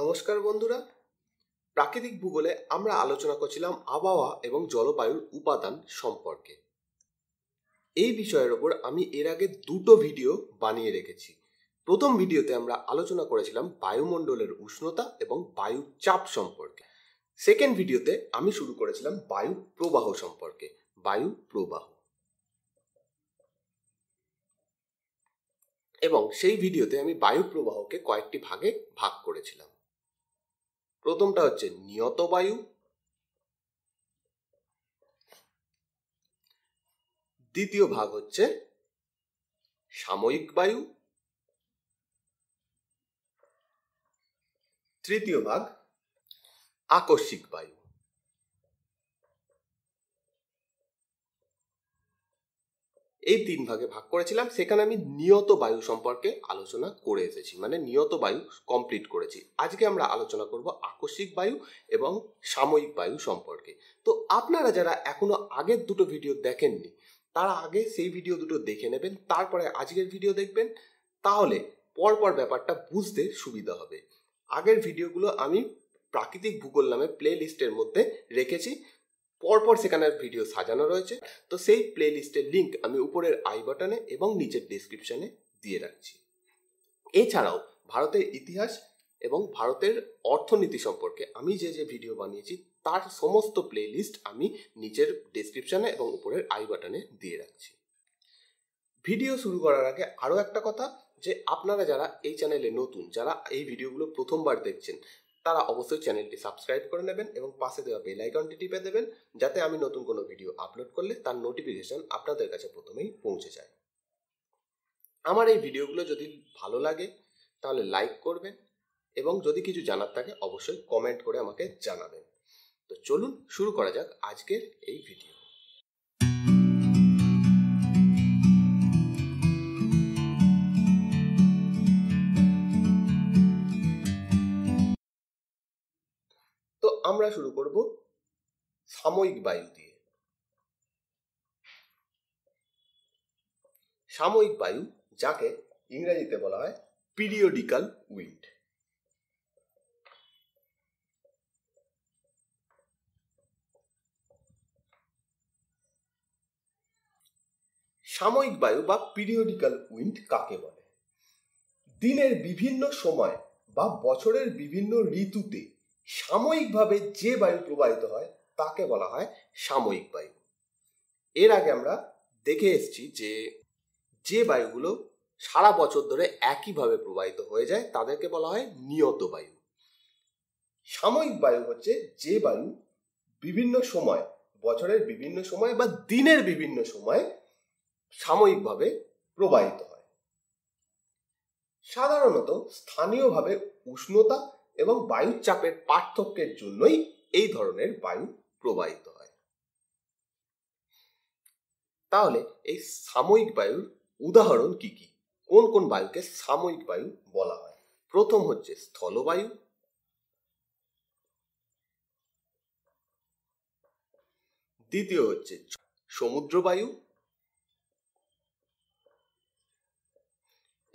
নমস্কার বন্ধুরা প্রাকৃতিক ভূগোলে আমরা আলোচনা করছিলাম আবহাওয়া এবং জলবায়ুর উপাদান সম্পর্কে এই বিষয়ের ওপর আমি এর আগে দুটো ভিডিও বানিয়ে রেখেছি প্রথম ভিডিওতে আমরা আলোচনা করেছিলাম বায়ুমণ্ডলের উষ্ণতা এবং বায়ু চাপ সম্পর্কে সেকেন্ড ভিডিওতে আমি শুরু করেছিলাম বায়ু প্রবাহ সম্পর্কে বায়ু প্রবাহ এবং সেই ভিডিওতে আমি বায়ু প্রবাহকে কয়েকটি ভাগে ভাগ করেছিলাম প্রথমটা হচ্ছে নিয়ত বায়ু দ্বিতীয় ভাগ হচ্ছে সাময়িক বায়ু তৃতীয় ভাগ আকস্মিক বায়ু এই তিন ভাগে ভাগ করেছিলাম সেখানে আমি নিয়ত বায়ু সম্পর্কে আলোচনা করে এসেছি মানে নিয়ত বায়ু কমপ্লিট করেছি আজকে আমরা আলোচনা করব আকস্মিক বায়ু এবং সাময়িক বায়ু সম্পর্কে তো আপনারা যারা এখনো আগের দুটো ভিডিও দেখেননি তারা আগে সেই ভিডিও দুটো দেখে নেবেন তারপরে আজকের ভিডিও দেখবেন তাহলে পরপর ব্যাপারটা বুঝতে সুবিধা হবে আগের ভিডিওগুলো আমি প্রাকৃতিক ভূগোল নামে প্লে লিস্টের মধ্যে রেখেছি পরপর সেখানে ভিডিও সাজানো রয়েছে তো সেই প্লে লিস্টের লিঙ্ক আমি উপরের আই বাটনে এবং নিচের ডিসক্রিপশনে দিয়ে রাখছি এছাড়াও ভারতের ইতিহাস এবং ভারতের অর্থনীতি সম্পর্কে আমি যে যে ভিডিও বানিয়েছি তার সমস্ত প্লে লিস্ট আমি নিচের ডিসক্রিপশনে এবং উপরের আই বাটনে দিয়ে রাখছি ভিডিও শুরু করার আগে আরও একটা কথা যে আপনারা যারা এই চ্যানেলে নতুন যারা এই ভিডিওগুলো প্রথমবার দেখছেন তারা অবশ্যই চ্যানেলটি সাবস্ক্রাইব করে নেবেন এবং পাশে দেওয়া বেল আইকনটি টিপে দেবেন যাতে আমি নতুন কোনো ভিডিও আপলোড করলে তার নোটিফিকেশন আপনাদের কাছে প্রথমেই পৌঁছে যায় আমার এই ভিডিওগুলো যদি ভালো লাগে তাহলে লাইক করবেন এবং যদি কিছু জানার থাকে অবশ্যই কমেন্ট করে আমাকে জানাবেন তো চলুন শুরু করা যাক আজকের এই ভিডিও আমরা শুরু করব সাময়িক বায়ু দিয়ে সাময়িক বায়ু যাকে ইংরেজিতে বলা হয় পিরিয়ডিক্যাল উইন্ড সাময়িক বায়ু বা পিরিয়ডিক্যাল উইন্ড কাকে বলে দিনের বিভিন্ন সময় বা বছরের বিভিন্ন ঋতুতে সাময়িকভাবে যে বায়ু প্রবাহিত হয় তাকে বলা হয় সাময়িক বায়ু এর আগে আমরা দেখে এসেছি যে যে বায়ুগুলো সারা বছর ধরে একইভাবে প্রবাহিত হয়ে যায় তাদেরকে বলা হয় নিয়ত বায়ু সাময়িক বায়ু হচ্ছে যে বায়ু বিভিন্ন সময় বছরের বিভিন্ন সময় বা দিনের বিভিন্ন সময় সাময়িকভাবে প্রবাহিত হয় সাধারণত স্থানীয়ভাবে উষ্ণতা এবং বায়ুর চাপের পার্থক্যের জন্যই এই ধরনের বায়ু প্রবাহিত হয় তাহলে এই সাময়িক বায়ুর উদাহরণ কি কি কোন কোন বায়ুকে সাময়িক বায়ু বলা হয় প্রথম হচ্ছে স্থলবায়ু দ্বিতীয় হচ্ছে সমুদ্রবায়ু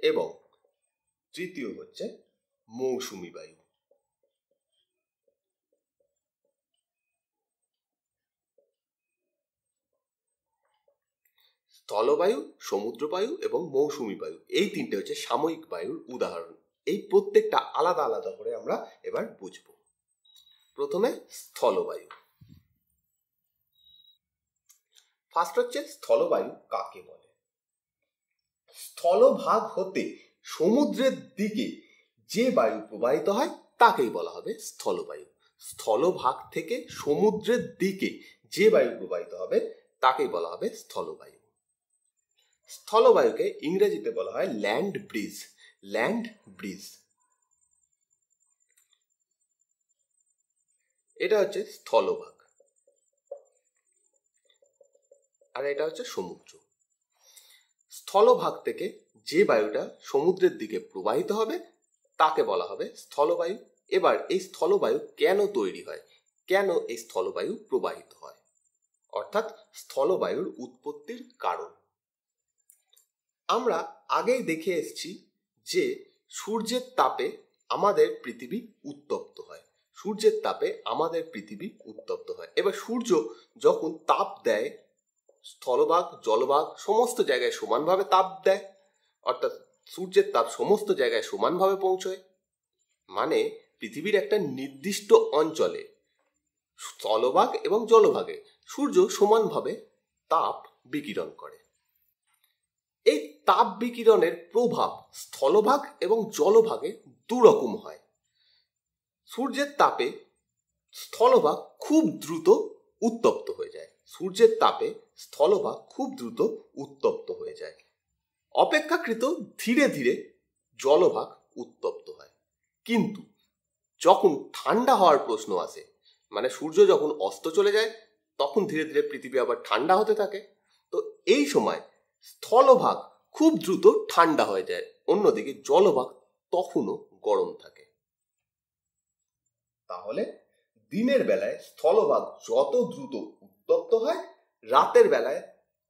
এবং তৃতীয় হচ্ছে মৌসুমি বায়ু স্থলবায়ু সমুদ্রবায়ু এবং মৌসুমি বায়ু এই তিনটে হচ্ছে সাময়িক বায়ুর উদাহরণ এই প্রত্যেকটা আলাদা আলাদা করে আমরা এবার বুঝব প্রথমে স্থলবায়ু ফার্স্ট হচ্ছে স্থলবায়ু কাকে বলে স্থলভাগ হতে সমুদ্রের দিকে যে বায়ু প্রবাহিত হয় তাকেই বলা হবে স্থলবায়ু স্থলভাগ থেকে সমুদ্রের দিকে যে বায়ু প্রবাহিত হবে তাকেই বলা হবে স্থলবায়ু স্থলবায়ুকে ইংরেজিতে বলা হয় ল্যান্ড ব্রিজ ল্যান্ড ব্রিজ এটা হচ্ছে স্থলভাগ আর এটা হচ্ছে সমুদ্র স্থলভাগ থেকে যে বায়ুটা সমুদ্রের দিকে প্রবাহিত হবে তাকে বলা হবে স্থলবায়ু এবার এই স্থলবায়ু কেন তৈরি হয় কেন এই স্থলবায়ু প্রবাহিত হয় অর্থাৎ স্থলবায়ুর উৎপত্তির কারণ আমরা আগেই দেখে এসছি যে সূর্যের তাপে আমাদের পৃথিবী উত্তপ্ত হয় সূর্যের তাপে আমাদের পৃথিবী উত্তপ্ত হয় এবার সূর্য যখন তাপ দেয় স্থলভাগ জলভাগ সমস্ত জায়গায় সমানভাবে তাপ দেয় অর্থাৎ সূর্যের তাপ সমস্ত জায়গায় সমানভাবে পৌঁছয় মানে পৃথিবীর একটা নির্দিষ্ট অঞ্চলে স্থলভাগ এবং জলভাগে সূর্য সমানভাবে তাপ বিকিরণ করে এই তাপ বিকিরণের প্রভাব স্থলভাগ এবং জলভাগে দুরকম হয় সূর্যের তাপে স্থলভাগ খুব দ্রুত উত্তপ্ত হয়ে যায় সূর্যের তাপে স্থলভাগ খুব দ্রুত উত্তপ্ত হয়ে যায় অপেক্ষাকৃত ধীরে ধীরে জলভাগ উত্তপ্ত হয় কিন্তু যখন ঠান্ডা হওয়ার প্রশ্ন আসে মানে সূর্য যখন অস্ত চলে যায় তখন ধীরে ধীরে পৃথিবী আবার ঠান্ডা হতে থাকে তো এই সময় স্থলভাগ খুব দ্রুত ঠান্ডা হয়ে যায় অন্যদিকে জলভাগ তখনও গরম থাকে তাহলে দিনের বেলায় স্থলভাগ যত দ্রুত উত্তপ্ত হয় রাতের বেলায়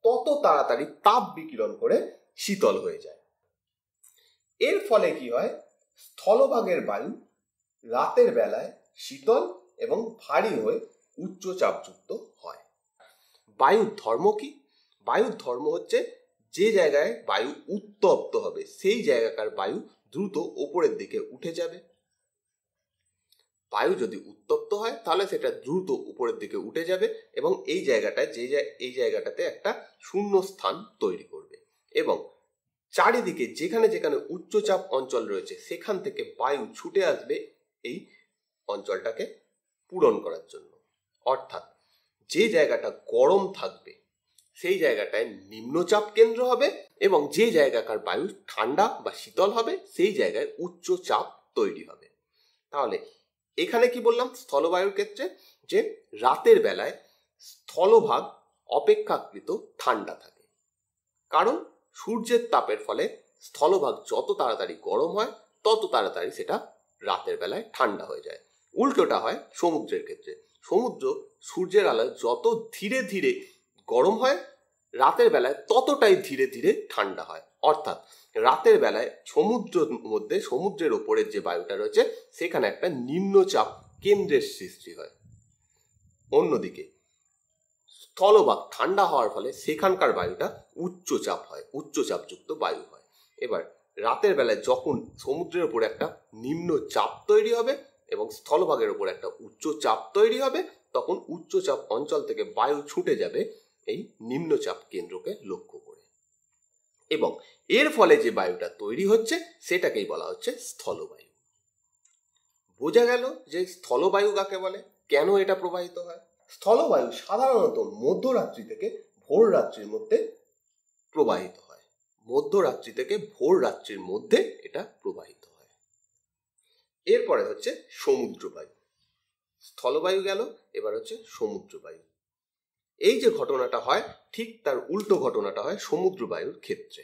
তত তাড়াতাড়ি তাপ বিকিরণ করে শীতল হয়ে যায় এর ফলে কি হয় স্থলভাগের বায়ু রাতের বেলায় শীতল এবং ভারী হয়ে উচ্চচাপযুক্ত হয় বায়ুর ধর্ম কি বায়ুর ধর্ম হচ্ছে যে জায়গায় বায়ু উত্তপ্ত হবে সেই জায়গাকার বায়ু দ্রুত ওপরের দিকে উঠে যাবে বায়ু যদি উত্তপ্ত হয় তাহলে সেটা দ্রুত উপরের দিকে উঠে যাবে এবং এই জায়গাটা যে এই জায়গাটাতে একটা শূন্য স্থান তৈরি করবে এবং চারিদিকে যেখানে যেখানে উচ্চচাপ অঞ্চল রয়েছে সেখান থেকে বায়ু ছুটে আসবে এই অঞ্চলটাকে পূরণ করার জন্য অর্থাৎ যে জায়গাটা গরম থাকবে সেই জায়গাটায় নিম্নচাপ কেন্দ্র হবে এবং যে জায়গাকার বায়ু ঠান্ডা বা শীতল হবে সেই জায়গায় উচ্চ চাপ তৈরি হবে তাহলে এখানে কি বললাম স্থলবায়ুর ক্ষেত্রে যে রাতের বেলায় স্থলভাগ অপেক্ষাকৃত ঠান্ডা থাকে কারণ সূর্যের তাপের ফলে স্থলভাগ যত তাড়াতাড়ি গরম হয় তত তাড়াতাড়ি সেটা রাতের বেলায় ঠান্ডা হয়ে যায় উল্টোটা হয় সমুদ্রের ক্ষেত্রে সমুদ্র সূর্যের আলো যত ধীরে ধীরে গরম হয় রাতের বেলায় ততটাই ধীরে ধীরে ঠান্ডা হয় অর্থাৎ রাতের বেলায় সমুদ্রের মধ্যে সমুদ্রের ওপরের যে বায়ুটা রয়েছে সেখানে একটা নিম্নচাপ কেন্দ্রের সৃষ্টি হয় অন্যদিকে স্থলভাগ ঠান্ডা হওয়ার ফলে সেখানকার বায়ুটা উচ্চচাপ হয় উচ্চচাপযুক্ত বায়ু হয় এবার রাতের বেলায় যখন সমুদ্রের উপরে একটা নিম্ন চাপ তৈরি হবে এবং স্থলভাগের উপর একটা উচ্চ চাপ তৈরি হবে তখন উচ্চচাপ অঞ্চল থেকে বায়ু ছুটে যাবে এই নিম্নচাপ কেন্দ্রকে লক্ষ্য করে এবং এর ফলে যে বায়ুটা তৈরি হচ্ছে সেটাকেই বলা হচ্ছে স্থলবায়ু বোঝা গেল যে স্থলবায়ু কাকে বলে কেন এটা প্রবাহিত হয় স্থলবায়ু সাধারণত মধ্যরাত্রি থেকে ভোর রাত্রির মধ্যে প্রবাহিত হয় মধ্যরাত্রি থেকে ভোর রাত্রির মধ্যে এটা প্রবাহিত হয় এরপরে হচ্ছে সমুদ্রবায়ু স্থলবায়ু গেল এবার হচ্ছে সমুদ্রবায়ু এই যে ঘটনাটা হয় ঠিক তার উল্টো ঘটনাটা হয় সমুদ্র বায়ুর ক্ষেত্রে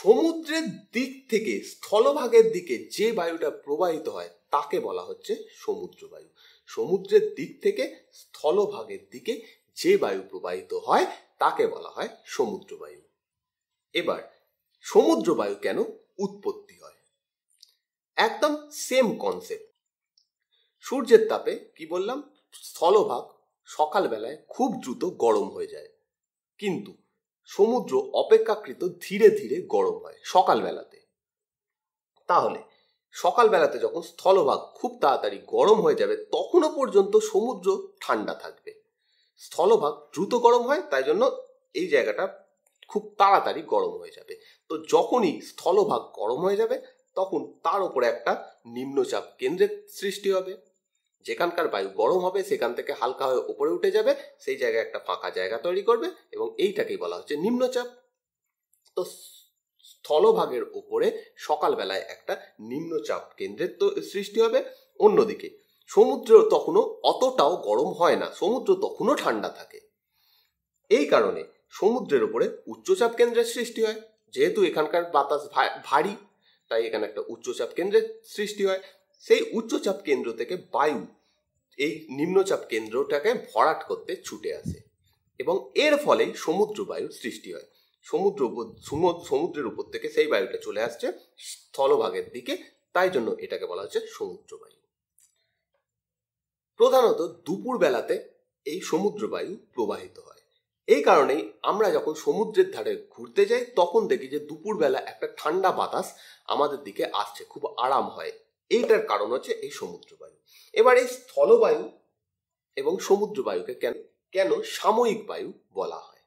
সমুদ্রের দিক থেকে স্থলভাগের দিকে যে বায়ুটা প্রবাহিত হয় তাকে বলা হচ্ছে সমুদ্র বায়ু সমুদ্রের দিক থেকে স্থলভাগের দিকে যে বায়ু প্রবাহিত হয় তাকে বলা হয় সমুদ্র বায়ু এবার সমুদ্র বায়ু কেন উৎপত্তি হয় একদম সেম কনসেপ্ট সূর্যের তাপে কি বললাম স্থলভাগ সকালবেলায় খুব দ্রুত গরম হয়ে যায় কিন্তু সমুদ্র অপেক্ষাকৃত ধীরে ধীরে গরম হয় সকালবেলাতে তাহলে সকালবেলাতে যখন স্থলভাগ খুব তাড়াতাড়ি গরম হয়ে যাবে তখনও পর্যন্ত সমুদ্র ঠান্ডা থাকবে স্থলভাগ দ্রুত গরম হয় তাই জন্য এই জায়গাটা খুব তাড়াতাড়ি গরম হয়ে যাবে তো যখনই স্থলভাগ গরম হয়ে যাবে তখন তার উপরে একটা নিম্নচাপ কেন্দ্রের সৃষ্টি হবে যেখানকার বায়ু গরম হবে সেখান থেকে হালকা হয়ে উপরে উঠে যাবে সেই জায়গায় একটা ফাঁকা জায়গা তৈরি করবে এবং এইটাকেই বলা হচ্ছে নিম্নচাপ তো স্থলভাগের ওপরে সকালবেলায় একটা নিম্নচাপ কেন্দ্রের তো সৃষ্টি হবে অন্যদিকে সমুদ্র তখনও অতটাও গরম হয় না সমুদ্র তখনও ঠান্ডা থাকে এই কারণে সমুদ্রের উপরে উচ্চচাপ কেন্দ্রের সৃষ্টি হয় যেহেতু এখানকার বাতাস ভারী তাই এখানে একটা উচ্চচাপ কেন্দ্রের সৃষ্টি হয় সেই উচ্চচাপ কেন্দ্র থেকে বায়ু এই নিম্নচাপ কেন্দ্রটাকে ভরাট করতে ছুটে আসে এবং এর ফলেই সমুদ্র বায়ুর সৃষ্টি হয় সমুদ্র সমুদ্রের উপর থেকে সেই বায়ুটা চলে আসছে স্থলভাগের দিকে তাই জন্য এটাকে বলা হচ্ছে সমুদ্র বায়ু প্রধানত দুপুর বেলাতে এই সমুদ্র বায়ু প্রবাহিত হয় এই কারণেই আমরা যখন সমুদ্রের ধারে ঘুরতে যাই তখন দেখি যে দুপুরবেলা একটা ঠান্ডা বাতাস আমাদের দিকে আসছে খুব আরাম হয় এইটার কারণ হচ্ছে এই সমুদ্র বায়ু এবার এই স্থলবায়ু এবং সমুদ্র বায়ুকে কেন কেন সাময়িক বায়ু বলা হয়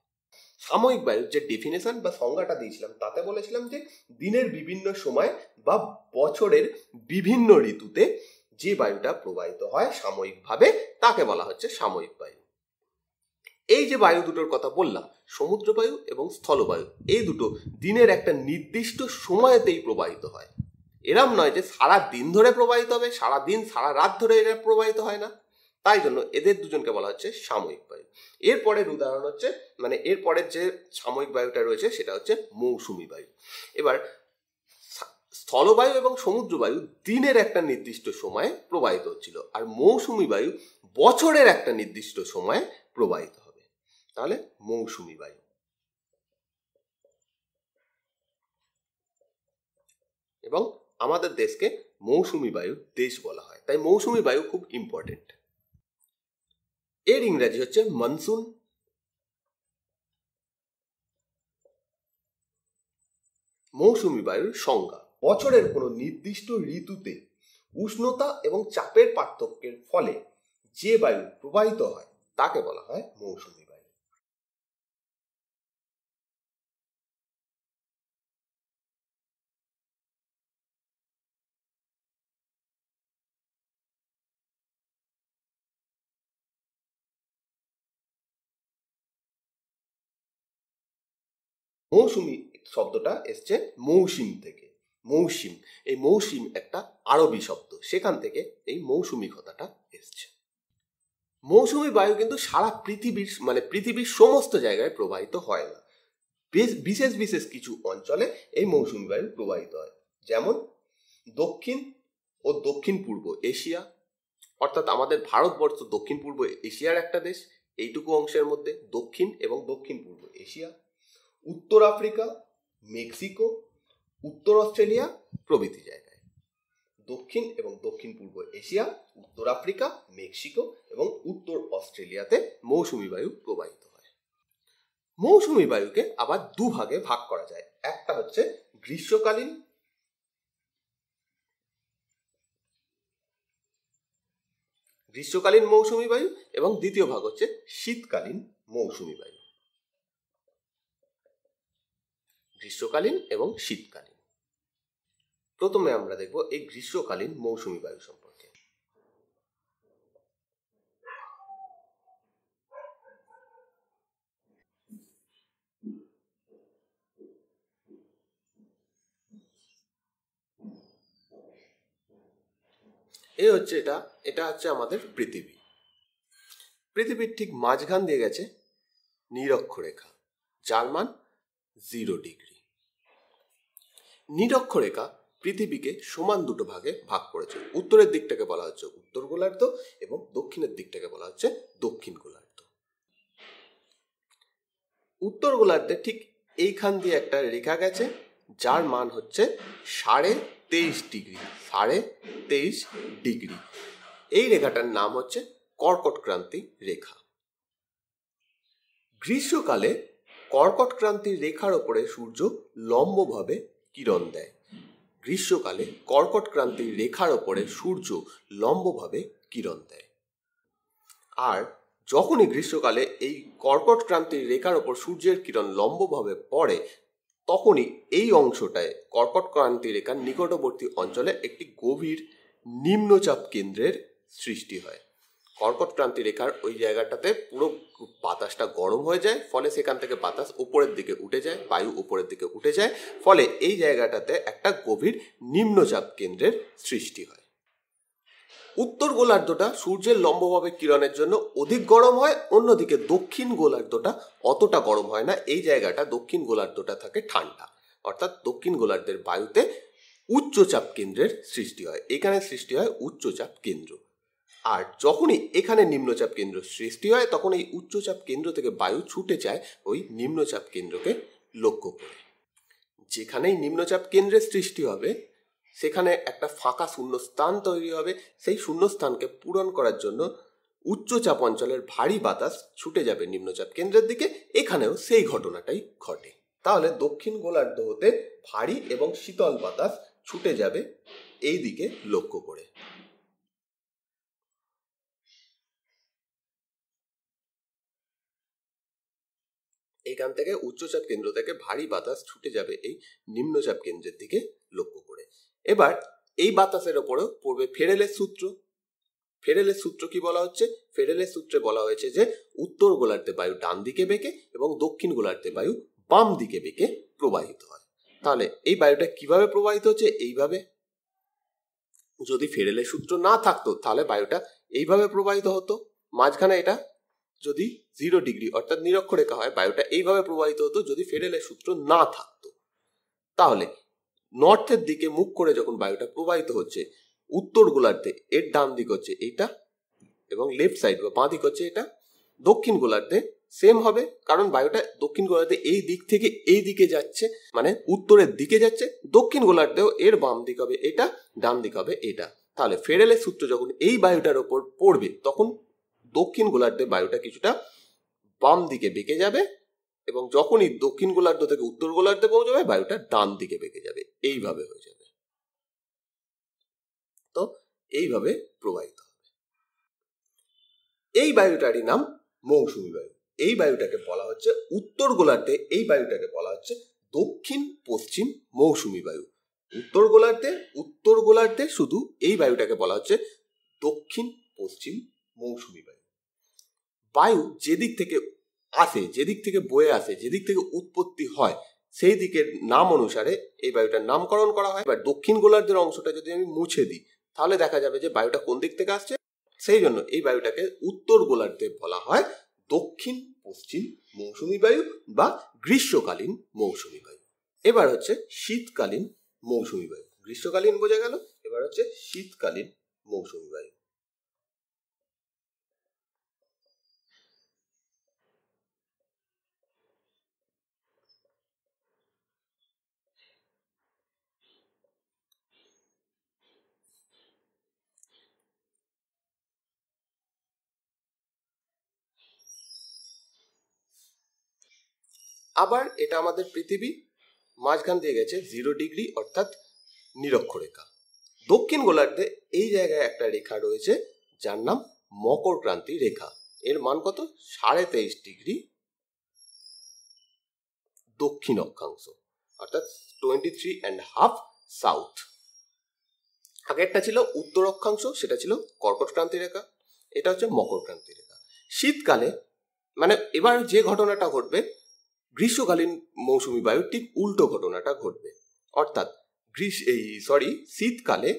সাময়িক বায়ুর যে ডেফিনেশন বা সংজ্ঞাটা দিয়েছিলাম তাতে বলেছিলাম যে দিনের বিভিন্ন সময় বা বছরের বিভিন্ন ঋতুতে যে বায়ুটা প্রবাহিত হয় সাময়িকভাবে তাকে বলা হচ্ছে সাময়িক বায়ু এই যে বায়ু দুটোর কথা বললাম সমুদ্র বায়ু এবং স্থলবায়ু এই দুটো দিনের একটা নির্দিষ্ট সময়তেই প্রবাহিত হয় এরম নয় যে সারা দিন ধরে প্রবাহিত হবে সারা দিন সারা রাত ধরে এরা প্রবাহিত হয় না তাই জন্য এদের দুজনকে বলা হচ্ছে সাময়িক বায়ু এরপরের উদাহরণ হচ্ছে মানে এরপরের যে সাময়িক বায়ুটা রয়েছে সেটা হচ্ছে মৌসুমি বায়ু এবার স্থলবায়ু এবং সমুদ্র বায়ু দিনের একটা নির্দিষ্ট সময়ে প্রবাহিত হচ্ছিল আর মৌসুমি বায়ু বছরের একটা নির্দিষ্ট সময়ে প্রবাহিত তাহলে মৌসুমি বায়ু এবং আমাদের দেশকে মৌসুমি বায়ু দেশ বলা হয় তাই মৌসুমি বায়ু খুব ইম্পর্টেন্ট এর ইংরাজি হচ্ছে মনসুন মৌসুমি বায়ুর সংজ্ঞা বছরের কোনো নির্দিষ্ট ঋতুতে উষ্ণতা এবং চাপের পার্থক্যের ফলে যে বায়ু প্রবাহিত হয় তাকে বলা হয় মৌসুমি মৌসুমি শব্দটা এসছে মৌসিম থেকে মৌসিম এই মৌসিম একটা আরবি শব্দ সেখান থেকে এই মৌসুমি কথাটা এসছে মৌসুমি বায়ু কিন্তু সারা পৃথিবীর মানে পৃথিবীর সমস্ত জায়গায় প্রবাহিত হয় না বিশেষ বিশেষ কিছু অঞ্চলে এই মৌসুমি বায়ু প্রবাহিত হয় যেমন দক্ষিণ ও দক্ষিণ পূর্ব এশিয়া অর্থাৎ আমাদের ভারতবর্ষ দক্ষিণ পূর্ব এশিয়ার একটা দেশ এইটুকু অংশের মধ্যে দক্ষিণ এবং দক্ষিণ পূর্ব এশিয়া উত্তর আফ্রিকা মেক্সিকো উত্তর অস্ট্রেলিয়া প্রভৃতি জায়গায় দক্ষিণ এবং দক্ষিণ পূর্ব এশিয়া উত্তর আফ্রিকা মেক্সিকো এবং উত্তর অস্ট্রেলিয়াতে মৌসুমি বায়ু প্রবাহিত হয় মৌসুমি বায়ুকে আবার দুভাগে ভাগ করা যায় একটা হচ্ছে গ্রীষ্মকালীন গ্রীষ্মকালীন মৌসুমি বায়ু এবং দ্বিতীয় ভাগ হচ্ছে শীতকালীন মৌসুমি বায়ু গ্রীষ্মকালীন এবং শীতকালীন প্রথমে আমরা দেখব এই গ্রীষ্মকালীন মৌসুমি বায়ু সম্পর্কে এই হচ্ছে এটা এটা হচ্ছে আমাদের পৃথিবী পৃথিবীর ঠিক মাঝখান দিয়ে গেছে নিরক্ষরেখা যার মান জিরো ডিগ্রি নিরক্ষরেখা পৃথিবীকে সমান দুটো ভাগে ভাগ করেছে উত্তরের দিকটাকে বলা হচ্ছে উত্তর গোলার্ধ এবং দক্ষিণের দিকটাকে বলা হচ্ছে দক্ষিণ গোলার্ধ উত্তর গোলার্ধে ঠিক এইখান দিয়ে একটা রেখা গেছে যার মান হচ্ছে সাড়ে তেইশ ডিগ্রি সাড়ে তেইশ ডিগ্রি এই রেখাটার নাম হচ্ছে কর্কট ক্রান্তি রেখা গ্রীষ্মকালে কর্কট ক্রান্তির রেখার ওপরে সূর্য লম্বভাবে কিরণ দেয় গ্রীষ্মকালে কর্কট ক্রান্তির রেখার ওপরে সূর্য লম্বভাবে কিরণ দেয় আর যখনই গ্রীষ্মকালে এই কর্কট ক্রান্তির রেখার ওপর সূর্যের কিরণ লম্বভাবে পড়ে তখনই এই অংশটায় কর্কট ক্রান্তি রেখার নিকটবর্তী অঞ্চলে একটি গভীর নিম্নচাপ কেন্দ্রের সৃষ্টি হয় কর্কট ক্রান্তি রেখার ওই জায়গাটাতে পুরো বাতাসটা গরম হয়ে যায় ফলে সেখান থেকে বাতাস উপরের দিকে উঠে যায় বায়ু উপরের দিকে উঠে যায় ফলে এই জায়গাটাতে একটা গভীর নিম্নচাপ কেন্দ্রের সৃষ্টি হয় উত্তর গোলার্ধটা সূর্যের লম্বভাবে কিরণের জন্য অধিক গরম হয় অন্যদিকে দক্ষিণ গোলার্ধটা অতটা গরম হয় না এই জায়গাটা দক্ষিণ গোলার্ধটা থাকে ঠান্ডা অর্থাৎ দক্ষিণ গোলার্ধের বায়ুতে উচ্চচাপ কেন্দ্রের সৃষ্টি হয় এখানে সৃষ্টি হয় উচ্চচাপ কেন্দ্র আর যখনই এখানে নিম্নচাপ কেন্দ্র সৃষ্টি হয় তখন এই উচ্চচাপ কেন্দ্র থেকে বায়ু ছুটে যায় ওই নিম্নচাপ কেন্দ্রকে লক্ষ্য করে যেখানেই নিম্নচাপ কেন্দ্রের সৃষ্টি হবে সেখানে একটা ফাঁকা শূন্যস্থান তৈরি হবে সেই শূন্যস্থানকে পূরণ করার জন্য উচ্চচাপ অঞ্চলের ভারী বাতাস ছুটে যাবে নিম্নচাপ কেন্দ্রের দিকে এখানেও সেই ঘটনাটাই ঘটে তাহলে দক্ষিণ গোলার্ধ হতে ভারী এবং শীতল বাতাস ছুটে যাবে এই দিকে লক্ষ্য করে এখান থেকে উচ্চচাপ কেন্দ্র থেকে ভারী বাতাস ছুটে যাবে এই নিম্নচাপ কেন্দ্রের দিকে লক্ষ্য করে এবার এই বাতাসের ওপরেও পড়বে ফেরেলের সূত্র ফেরেলের সূত্র কি বলা হচ্ছে ফেরেলের সূত্রে বলা হয়েছে যে উত্তর গোলার্ধে বায়ু ডান দিকে বেঁকে এবং দক্ষিণ গোলার্ধে বায়ু বাম দিকে বেঁকে প্রবাহিত হয় তাহলে এই বায়ুটা কিভাবে প্রবাহিত হচ্ছে এইভাবে যদি ফেরেলের সূত্র না থাকতো তাহলে বায়ুটা এইভাবে প্রবাহিত হতো মাঝখানে এটা যদি জিরো ডিগ্রি অর্থাৎ নিরক্ষরেখা হয় বায়ুটা এইভাবে প্রবাহিত হতো যদি ফেডেলের সূত্র না থাকতো তাহলে নর্থের দিকে মুখ করে যখন বায়ুটা প্রবাহিত হচ্ছে উত্তর গোলার্ধে এর ডান দিক হচ্ছে এটা এবং লেফট সাইড বা বাঁ দিক হচ্ছে এটা দক্ষিণ গোলার্ধে সেম হবে কারণ বায়ুটা দক্ষিণ গোলার্ধে এই দিক থেকে এই দিকে যাচ্ছে মানে উত্তরের দিকে যাচ্ছে দক্ষিণ গোলার্ধেও এর বাম দিক হবে এটা ডান দিক হবে এটা তাহলে ফেরেলের সূত্র যখন এই বায়ুটার ওপর পড়বে তখন দক্ষিণ গোলার্ধের বায়ুটা কিছুটা বাম দিকে বেঁকে যাবে এবং যখনই দক্ষিণ গোলার্ধ থেকে উত্তর গোলার্ধে পৌঁছাবে বায়ুটা ডান দিকে বেঁকে যাবে এইভাবে হয়ে যাবে তো এইভাবে প্রবাহিত হবে এই বায়ুটারই নাম মৌসুমি বায়ু এই বায়ুটাকে বলা হচ্ছে উত্তর গোলার্ধে এই বায়ুটাকে বলা হচ্ছে দক্ষিণ পশ্চিম মৌসুমি বায়ু উত্তর গোলার্ধে উত্তর গোলার্ধে শুধু এই বায়ুটাকে বলা হচ্ছে দক্ষিণ পশ্চিম মৌসুমি বায়ু বায়ু যেদিক থেকে আসে যেদিক থেকে বয়ে আসে যেদিক থেকে উৎপত্তি হয় সেই দিকের নাম অনুসারে এই বায়ুটার নামকরণ করা হয় এবার দক্ষিণ গোলার্ধের অংশটা যদি আমি মুছে দিই তাহলে দেখা যাবে যে বায়ুটা কোন দিক থেকে আসছে সেই জন্য এই বায়ুটাকে উত্তর গোলার্ধে বলা হয় দক্ষিণ পশ্চিম মৌসুমি বায়ু বা গ্রীষ্মকালীন মৌসুমি বায়ু এবার হচ্ছে শীতকালীন মৌসুমি বায়ু গ্রীষ্মকালীন বোঝা গেল এবার হচ্ছে শীতকালীন মৌসুমি বায়ু আবার এটা আমাদের পৃথিবী মাঝখান দিয়ে গেছে জিরো ডিগ্রি অর্থাৎ নিরক্ষরেখা দক্ষিণ গোলার্ধে এই জায়গায় একটা রেখা রয়েছে যার নাম মকর ক্রান্তি রেখা এর মান কত সাড়ে তেইশ ডিগ্রি দক্ষিণ অক্ষাংশ অর্থাৎ twenty three and half south আগেরটা ছিল উত্তর অক্ষাংশ সেটা ছিল কর্কট ক্রান্তি রেখা এটা হচ্ছে মকর ক্রান্তি রেখা শীতকালে মানে এবার যে ঘটনাটা ঘটবে গ্রীষ্মকালীন মৌসুমি বায়ুর ঠিক উল্টো ঘটনাটা ঘটবে অর্থাৎ গ্রীষ্ম এই সরি শীতকালে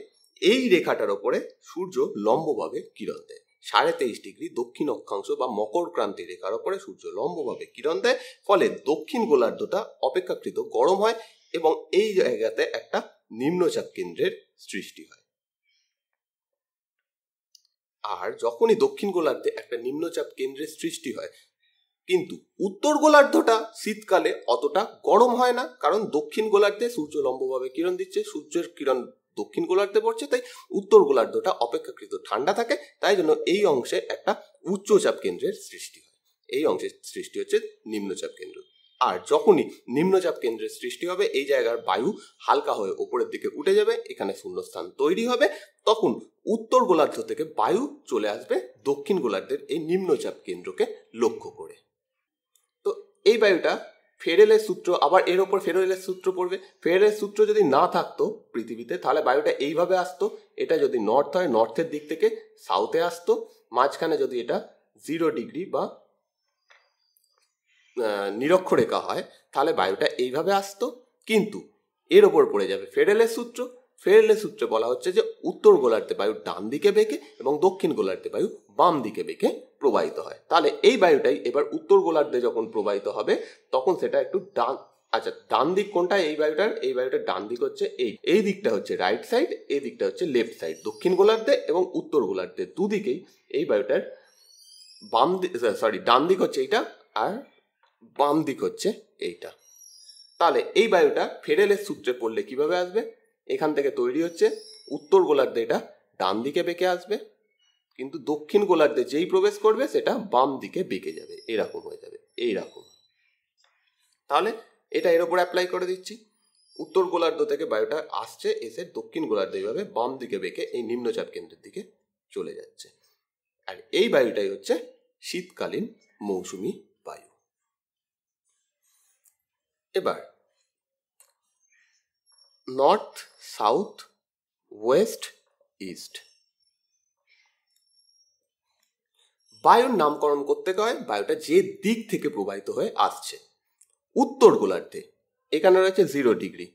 এই রেখাটার ওপরে সূর্য লম্বভাবে কিরণ দেয় সাড়ে তেইশ ডিগ্রি দক্ষিণ অক্ষাংশ বা মকর ক্রান্তি রেখার ওপরে সূর্য লম্বভাবে কিরণ দেয় ফলে দক্ষিণ গোলার্ধটা অপেক্ষাকৃত গরম হয় এবং এই জায়গাতে একটা নিম্নচাপ কেন্দ্রের সৃষ্টি হয় আর যখনই দক্ষিণ গোলার্ধে একটা নিম্নচাপ কেন্দ্রের সৃষ্টি হয় কিন্তু উত্তর গোলার্ধটা শীতকালে অতটা গরম হয় না কারণ দক্ষিণ গোলার্ধে সূর্য লম্বভাবে কিরণ দিচ্ছে সূর্যের কিরণ দক্ষিণ গোলার্ধে পড়ছে তাই উত্তর গোলার্ধটা অপেক্ষাকৃত ঠান্ডা থাকে তাই জন্য এই অংশে একটা উচ্চচাপ কেন্দ্রের সৃষ্টি হয় এই অংশের সৃষ্টি হচ্ছে নিম্নচাপ কেন্দ্র আর যখনই নিম্নচাপ কেন্দ্রের সৃষ্টি হবে এই জায়গার বায়ু হালকা হয়ে ওপরের দিকে উঠে যাবে এখানে শূন্যস্থান তৈরি হবে তখন উত্তর গোলার্ধ থেকে বায়ু চলে আসবে দক্ষিণ গোলার্ধের এই নিম্নচাপ কেন্দ্রকে লক্ষ্য করে এই বায়ুটা ফেরেলের সূত্র আবার এর ওপর ফেরেলের সূত্র পড়বে ফেরেলের সূত্র যদি না থাকতো পৃথিবীতে তাহলে বায়ুটা এইভাবে আসতো এটা যদি নর্থ হয় নর্থের দিক থেকে সাউথে আসতো মাঝখানে যদি এটা জিরো ডিগ্রি বা নিরক্ষরেখা হয় তাহলে বায়ুটা এইভাবে আসতো কিন্তু এর ওপর পড়ে যাবে ফেরেলের সূত্র ফেরেলের সূত্রে বলা হচ্ছে যে উত্তর গোলার্ধে বায়ু ডান দিকে বেঁকে এবং দক্ষিণ গোলার্ধে বায়ু বাম দিকে বেঁকে প্রবাহিত হয় তাহলে এই বায়ুটাই এবার উত্তর গোলার্ধে যখন প্রবাহিত হবে তখন সেটা একটু ডান আচ্ছা ডান দিক কোনটা এই বায়ুটার এই বায়ুটার ডান দিক হচ্ছে এই এই দিকটা হচ্ছে রাইট সাইড এই দিকটা হচ্ছে লেফট সাইড দক্ষিণ গোলার্ধে এবং উত্তর গোলার্ধে দুদিকেই এই বায়ুটার বাম সরি ডান দিক হচ্ছে এইটা আর বাম দিক হচ্ছে এইটা তাহলে এই বায়ুটা ফেরেলের সূত্রে পড়লে কিভাবে আসবে এখান থেকে তৈরি হচ্ছে উত্তর গোলার্ধে এটা ডান দিকে বেঁকে আসবে কিন্তু দক্ষিণ গোলার্ধে যেই প্রবেশ করবে সেটা বাম দিকে বেঁকে যাবে এরকম হয়ে যাবে এইরকম তাহলে এটা এর ওপর অ্যাপ্লাই করে দিচ্ছি উত্তর গোলার্ধ থেকে বায়ুটা আসছে এসে দক্ষিণ গোলার্ধ এইভাবে বাম দিকে বেঁকে এই নিম্নচাপ কেন্দ্রের দিকে চলে যাচ্ছে আর এই বায়ুটাই হচ্ছে শীতকালীন মৌসুমি বায়ু এবার নর্থ সাউথ ওয়েস্ট ইস্ট বায়ুর নামকরণ করতে হয় বায়ুটা যে দিক থেকে প্রবাহিত হয়ে আসছে উত্তর গোলার্ধে এখানে রয়েছে জিরো ডিগ্রি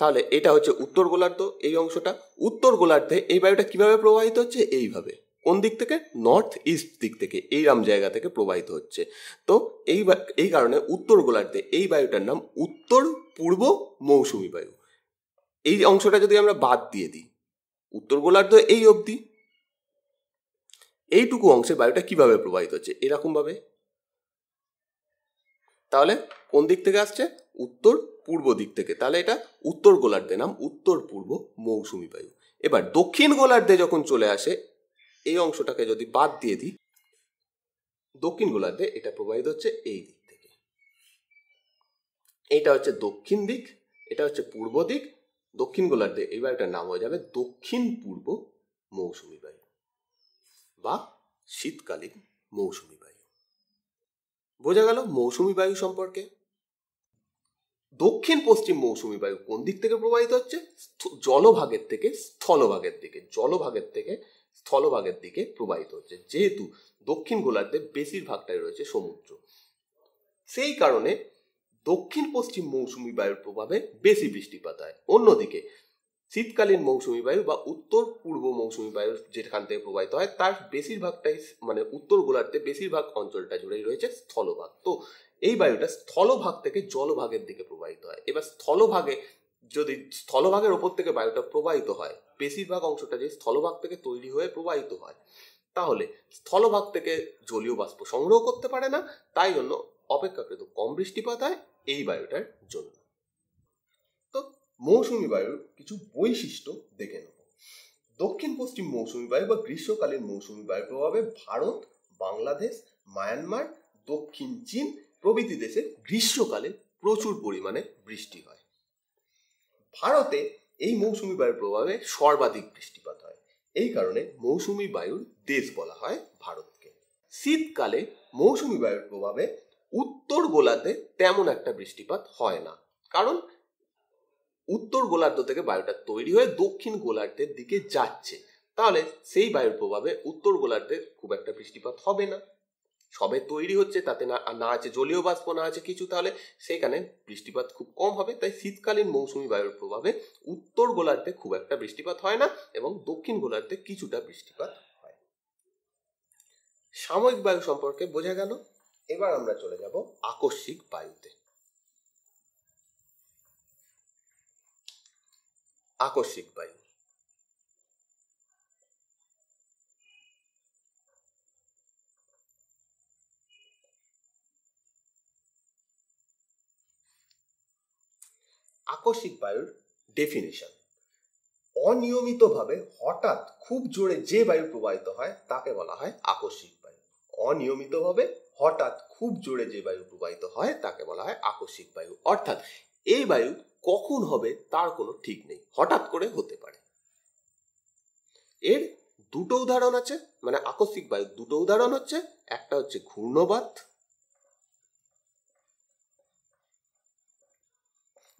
তাহলে এটা হচ্ছে উত্তর গোলার্ধ এই অংশটা উত্তর গোলার্ধে এই বায়ুটা কিভাবে প্রবাহিত হচ্ছে এইভাবে কোন দিক থেকে নর্থ ইস্ট দিক থেকে এইরাম জায়গা থেকে প্রবাহিত হচ্ছে তো এই এই কারণে উত্তর গোলার্ধে এই বায়ুটার নাম উত্তর পূর্ব মৌসুমি বায়ু এই অংশটা যদি আমরা বাদ দিয়ে দিই উত্তর গোলার্ধ এই অবধি এইটুকু অংশে বায়ুটা কিভাবে প্রবাহিত হচ্ছে এরকমভাবে তাহলে কোন দিক থেকে আসছে উত্তর পূর্ব দিক থেকে তাহলে এটা উত্তর গোলার্ধে নাম উত্তর পূর্ব মৌসুমি বায়ু এবার দক্ষিণ গোলার্ধে যখন চলে আসে এই অংশটাকে যদি বাদ দিয়ে দিই দক্ষিণ গোলার্ধে এটা প্রবাহিত হচ্ছে এই দিক থেকে এটা হচ্ছে দক্ষিণ দিক এটা হচ্ছে পূর্ব দিক দক্ষিণ গোলার্ধে এই বায়ুটার নাম হয়ে যাবে দক্ষিণ পূর্ব মৌসুমি বায়ু বা শীতকালীন মৌসুমি বায়ু বোঝা গেল মৌসুমি বায়ু সম্পর্কে দক্ষিণ পশ্চিম মৌসুমি বায়ু কোন দিক থেকে প্রবাহিত হচ্ছে জলভাগের থেকে স্থলভাগের দিকে জলভাগের থেকে স্থলভাগের দিকে প্রবাহিত হচ্ছে যেহেতু দক্ষিণ গোলার্ধে বেশিরভাগটাই রয়েছে সমুদ্র সেই কারণে দক্ষিণ পশ্চিম মৌসুমি বায়ুর প্রভাবে বেশি বৃষ্টিপাত হয় অন্যদিকে শীতকালীন মৌসুমি বায়ু বা উত্তর পূর্ব মৌসুমি বায়ু যেখান থেকে প্রবাহিত হয় তার বেশিরভাগটাই মানে উত্তর গোলার্ধে বেশিরভাগ অঞ্চলটা জুড়েই রয়েছে স্থলভাগ তো এই বায়ুটা স্থলভাগ থেকে জলভাগের দিকে প্রবাহিত হয় এবার স্থলভাগে যদি স্থলভাগের ওপর থেকে বায়ুটা প্রবাহিত হয় বেশিরভাগ অংশটা যে স্থলভাগ থেকে তৈরি হয়ে প্রবাহিত হয় তাহলে স্থলভাগ থেকে জলীয় বাষ্প সংগ্রহ করতে পারে না তাই জন্য অপেক্ষাকৃত কম বৃষ্টিপাত হয় এই বায়ুটার জন্য মৌসুমি বায়ুর কিছু বৈশিষ্ট্য দেখে নেব দক্ষিণ পশ্চিম মৌসুমি বায়ু বা গ্রীষ্মকালীন মৌসুমি বায়ুর প্রভাবে ভারত বাংলাদেশ মায়ানমার দক্ষিণ চীন প্রভৃতি দেশে গ্রীষ্মকালে প্রচুর পরিমাণে বৃষ্টি হয় ভারতে এই মৌসুমি বায়ুর প্রভাবে সর্বাধিক বৃষ্টিপাত হয় এই কারণে মৌসুমি বায়ুর দেশ বলা হয় ভারতকে শীতকালে মৌসুমি বায়ুর প্রভাবে উত্তর গোলাতে তেমন একটা বৃষ্টিপাত হয় না কারণ উত্তর গোলার্ধ থেকে বায়ুটা তৈরি হয়ে দক্ষিণ গোলার্ধের দিকে যাচ্ছে তাহলে সেই বায়ুর প্রভাবে উত্তর গোলার্ধে খুব একটা বৃষ্টিপাত হবে না সবে তৈরি হচ্ছে তাতে না না আছে জলীয় বাষ্প না আছে কিছু তাহলে সেখানে বৃষ্টিপাত খুব কম হবে তাই শীতকালীন মৌসুমি বায়ুর প্রভাবে উত্তর গোলার্ধে খুব একটা বৃষ্টিপাত হয় না এবং দক্ষিণ গোলার্ধে কিছুটা বৃষ্টিপাত হয় সাময়িক বায়ু সম্পর্কে বোঝা গেল এবার আমরা চলে যাব আকস্মিক বায়ুতে আকস্মিক বায়ু আকস্মিক বায়ুর ডেফিনেশন অনিয়মিতভাবে হঠাৎ খুব জোরে যে বায়ু প্রবাহিত হয় তাকে বলা হয় আকস্মিক বায়ু অনিয়মিতভাবে হঠাৎ খুব জোরে যে বায়ু প্রবাহিত হয় তাকে বলা হয় আকস্মিক বায়ু অর্থাৎ এই বায়ু কখন হবে তার কোনো ঠিক নেই হঠাৎ করে হতে পারে এর দুটো উদাহরণ আছে মানে আকস্মিক বায়ু দুটো উদাহরণ হচ্ছে একটা হচ্ছে ঘূর্ণবাত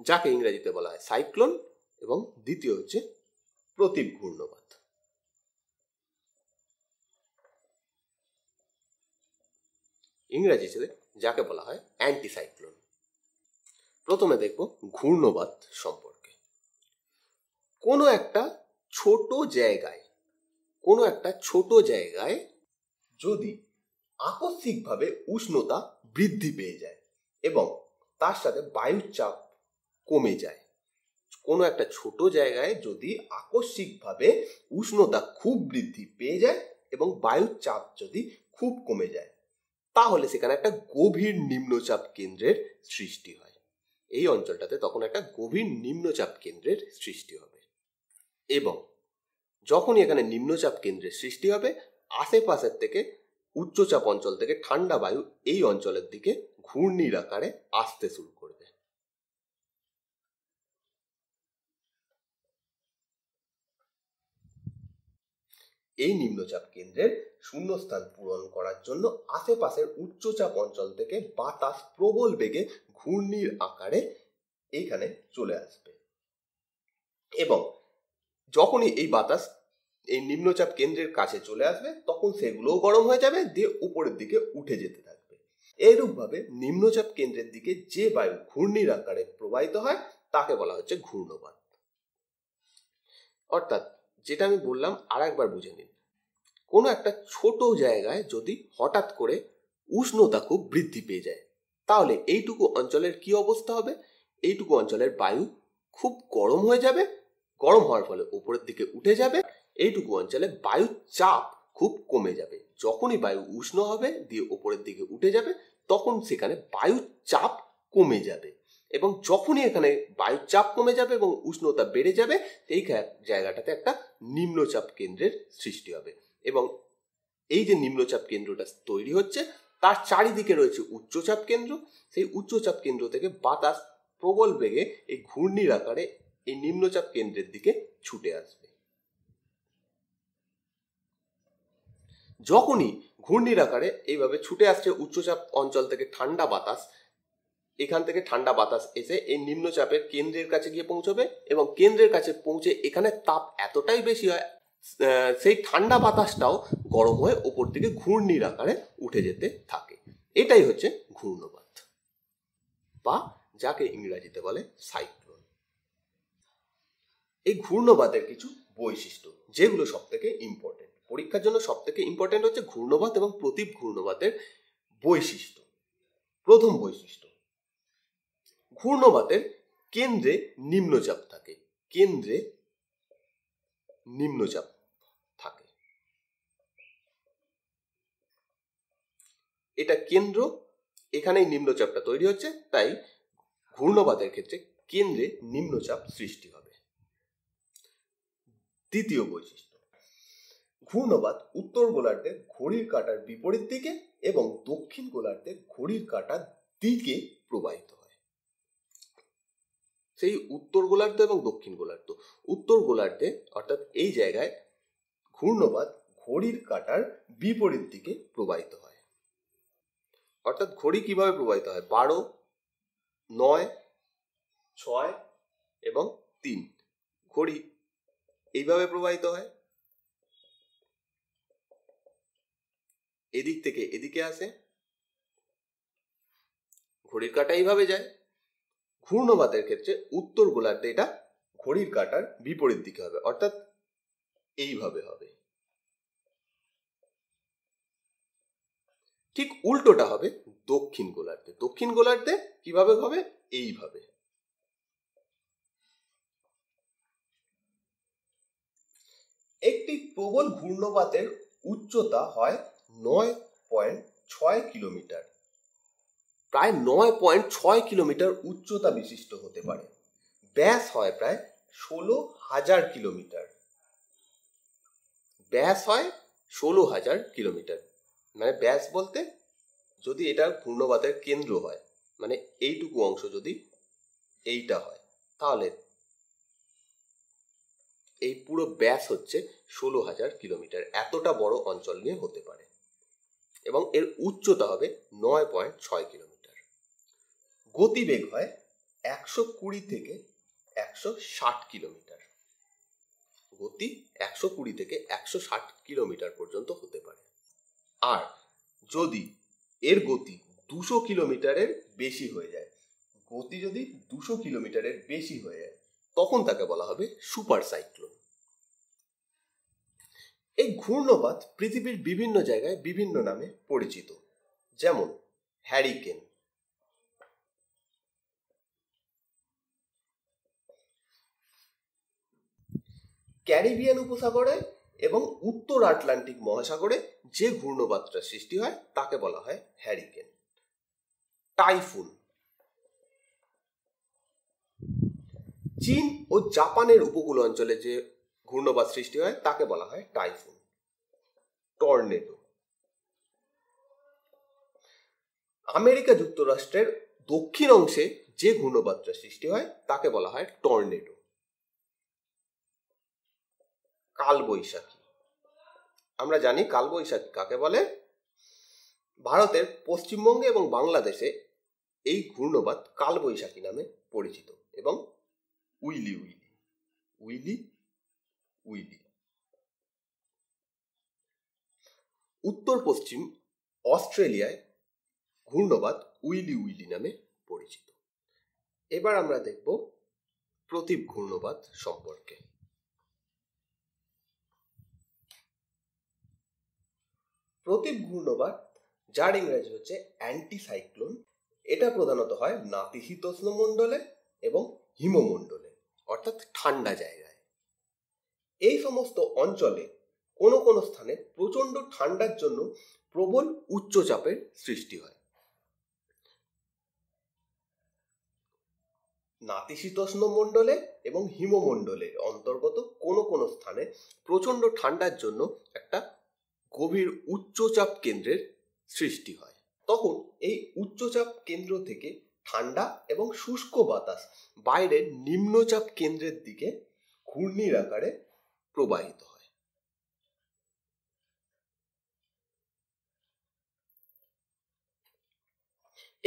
যাকে ইংরেজিতে বলা হয় সাইক্লোন এবং দ্বিতীয় হচ্ছে প্রতীপ ঘূর্ণবাত ইংরেজিতে যাকে বলা হয় অ্যান্টিসাইক্লোন প্রথমে দেখব ঘূর্ণবাদ সম্পর্কে কোনো একটা ছোট জায়গায় কোনো একটা ছোট জায়গায় যদি আকস্মিকভাবে উষ্ণতা বৃদ্ধি পেয়ে যায় এবং তার সাথে বায়ুর চাপ কমে যায় কোনো একটা ছোট জায়গায় যদি আকস্মিকভাবে উষ্ণতা খুব বৃদ্ধি পেয়ে যায় এবং বায়ুর চাপ যদি খুব কমে যায় তাহলে সেখানে একটা গভীর নিম্নচাপ কেন্দ্রের সৃষ্টি হয় এই অঞ্চলটাতে তখন একটা গভীর নিম্নচাপ কেন্দ্রের সৃষ্টি হবে এবং যখনই এখানে নিম্নচাপ কেন্দ্রের সৃষ্টি হবে আশেপাশের থেকে উচ্চচাপ অঞ্চল থেকে ঠান্ডা বায়ু এই অঞ্চলের দিকে ঘূর্ণির আকারে আসতে শুরু করবে এই নিম্নচাপ কেন্দ্রের শূন্যস্থান পূরণ করার জন্য আশেপাশের উচ্চচাপ অঞ্চল থেকে বাতাস প্রবল বেগে ঘূর্ণির আকারে এইখানে চলে আসবে এবং যখনই এই বাতাস এই নিম্নচাপ কেন্দ্রের কাছে চলে আসবে তখন সেগুলোও গরম হয়ে যাবে দিয়ে উপরের দিকে উঠে যেতে থাকবে এরূপভাবে নিম্নচাপ কেন্দ্রের দিকে যে বায়ু ঘূর্ণির আকারে প্রবাহিত হয় তাকে বলা হচ্ছে ঘূর্ণবাত অর্থাৎ যেটা আমি বললাম আর একবার বুঝে নিন কোনো একটা ছোট জায়গায় যদি হঠাৎ করে উষ্ণতা খুব বৃদ্ধি পেয়ে যায় তাহলে এইটুকু অঞ্চলের কি অবস্থা হবে এইটুকু অঞ্চলের বায়ু খুব গরম হয়ে যাবে গরম হওয়ার ফলে উপরের দিকে উঠে যাবে এইটুকু অঞ্চলে বায়ুর চাপ খুব কমে যাবে যখনই বায়ু উষ্ণ হবে দিয়ে উপরের দিকে উঠে যাবে তখন সেখানে বায়ুর চাপ কমে যাবে এবং যখনই এখানে বায়ুর চাপ কমে যাবে এবং উষ্ণতা বেড়ে যাবে এই জায়গাটাতে একটা নিম্নচাপ কেন্দ্রের সৃষ্টি হবে এবং এই যে নিম্নচাপ কেন্দ্রটা তৈরি হচ্ছে তার চারিদিকে রয়েছে উচ্চচাপ কেন্দ্র সেই উচ্চচাপ কেন্দ্র থেকে বাতাস প্রবল বেগে এই ঘূর্ণির আকারে এই নিম্নচাপ কেন্দ্রের দিকে ছুটে আসবে যখনই ঘূর্ণির আকারে এইভাবে ছুটে আসছে উচ্চচাপ অঞ্চল থেকে ঠান্ডা বাতাস এখান থেকে ঠান্ডা বাতাস এসে এই নিম্নচাপের কেন্দ্রের কাছে গিয়ে পৌঁছবে এবং কেন্দ্রের কাছে পৌঁছে এখানে তাপ এতটাই বেশি হয় সেই ঠান্ডা বাতাসটাও গরম হয়ে ওপর দিকে ঘূর্ণির আকারে উঠে যেতে থাকে এটাই হচ্ছে ঘূর্ণপাত বা যাকে ইংরাজিতে বলে সাইক্লোন এই ঘূর্ণপাতের কিছু বৈশিষ্ট্য যেগুলো সব থেকে ইম্পর্টেন্ট পরীক্ষার জন্য সব থেকে ইম্পর্টেন্ট হচ্ছে ঘূর্ণপাত এবং প্রতীপ ঘূর্ণপাতের বৈশিষ্ট্য প্রথম বৈশিষ্ট্য ঘূর্ণবাতের কেন্দ্রে নিম্নচাপ থাকে কেন্দ্রে নিম্নচাপ থাকে এটা কেন্দ্র এখানেই নিম্নচাপটা তৈরি হচ্ছে তাই ঘূর্ণবাতের ক্ষেত্রে কেন্দ্রে নিম্নচাপ সৃষ্টি হবে দ্বিতীয় বৈশিষ্ট্য ঘূর্ণবাত উত্তর গোলার্ধে ঘড়ির কাঁটার বিপরীত দিকে এবং দক্ষিণ গোলার্ধে ঘড়ির কাঁটার দিকে প্রবাহিত হয় সেই উত্তর গোলার্ধ এবং দক্ষিণ গোলার্ধ উত্তর গোলার্ধে অর্থাৎ এই জায়গায় ঘূর্ণপাত ঘড়ির কাটার বিপরীত দিকে প্রবাহিত হয় অর্থাৎ ঘড়ি কিভাবে প্রবাহিত হয় বারো নয় ছয় এবং তিন ঘড়ি এইভাবে প্রবাহিত হয় এদিক থেকে এদিকে আসে ঘড়ির কাটা এইভাবে যায় ঘূর্ণবাতের ক্ষেত্রে উত্তর গোলার্ধে এটা ঘড়ির কাটার বিপরীত দিকে হবে অর্থাৎ এইভাবে হবে ঠিক উল্টোটা হবে দক্ষিণ গোলার্ধে দক্ষিণ গোলার্ধে কিভাবে হবে এইভাবে একটি প্রবল ঘূর্ণপাতের উচ্চতা হয় নয় পয়েন্ট ছয় কিলোমিটার প্রায় নয় পয়েন্ট ছয় কিলোমিটার উচ্চতা বিশিষ্ট হতে পারে ব্যাস হয় প্রায় ষোলো হাজার কিলোমিটার ব্যাস হয় ষোলো হাজার কিলোমিটার মানে ব্যাস বলতে যদি এটা ঘূর্ণবাতের কেন্দ্র হয় মানে এইটুকু অংশ যদি এইটা হয় তাহলে এই পুরো ব্যাস হচ্ছে ষোলো হাজার কিলোমিটার এতটা বড় অঞ্চল নিয়ে হতে পারে এবং এর উচ্চতা হবে নয় পয়েন্ট ছয় কিলোমিটার গতিবেগ হয় একশো কুড়ি থেকে একশো ষাট কিলোমিটার গতি একশো কুড়ি থেকে একশো ষাট কিলোমিটার পর্যন্ত হতে পারে আর যদি এর গতি দুশো কিলোমিটারের বেশি হয়ে যায় গতি যদি দুশো কিলোমিটারের বেশি হয়ে যায় তখন তাকে বলা হবে সুপার সাইক্লোন এই ঘূর্ণপাত পৃথিবীর বিভিন্ন জায়গায় বিভিন্ন নামে পরিচিত যেমন হ্যারিকেন ক্যারিবিয়ান উপসাগরে এবং উত্তর আটলান্টিক মহাসাগরে যে ঘূর্ণবাতটার সৃষ্টি হয় তাকে বলা হয় হ্যারিকেন টাইফুন চীন ও জাপানের উপকূল অঞ্চলে যে ঘূর্ণবাত সৃষ্টি হয় তাকে বলা হয় টাইফুন টর্নেডো আমেরিকা যুক্তরাষ্ট্রের দক্ষিণ অংশে যে ঘূর্ণবাতটা সৃষ্টি হয় তাকে বলা হয় টর্নেডো কালবৈশাখী আমরা জানি কালবৈশাখী কাকে বলে ভারতের পশ্চিমবঙ্গে এবং বাংলাদেশে এই ঘূর্ণবাদ কালবৈশাখী নামে পরিচিত এবং উইলি উইলি উইলি উইলি উত্তর পশ্চিম অস্ট্রেলিয়ায় ঘূর্ণবাদ উইলি উইলি নামে পরিচিত এবার আমরা দেখব প্রতীপ ঘূর্ণবাদ সম্পর্কে প্রতীপ ঘূর্ণবাদ যার ইংরেজি হচ্ছে অ্যান্টিসাইক্লোন এটা প্রধানত হয় নাতিশীতোষ্ণ মণ্ডলে এবং হিমমণ্ডলে অর্থাৎ ঠান্ডা জায়গায় এই সমস্ত অঞ্চলে কোনো কোনো স্থানে প্রচণ্ড ঠান্ডার জন্য প্রবল উচ্চচাপের সৃষ্টি হয় নাতিশীতোষ্ণ মণ্ডলে এবং হিমমণ্ডলে অন্তর্গত কোনো কোনো স্থানে প্রচণ্ড ঠান্ডার জন্য একটা গভীর উচ্চচাপ কেন্দ্রের সৃষ্টি হয় তখন এই উচ্চচাপ কেন্দ্র থেকে ঠান্ডা এবং শুষ্ক বাতাস বাইরের নিম্নচাপ কেন্দ্রের দিকে ঘূর্ণির আকারে প্রবাহিত হয়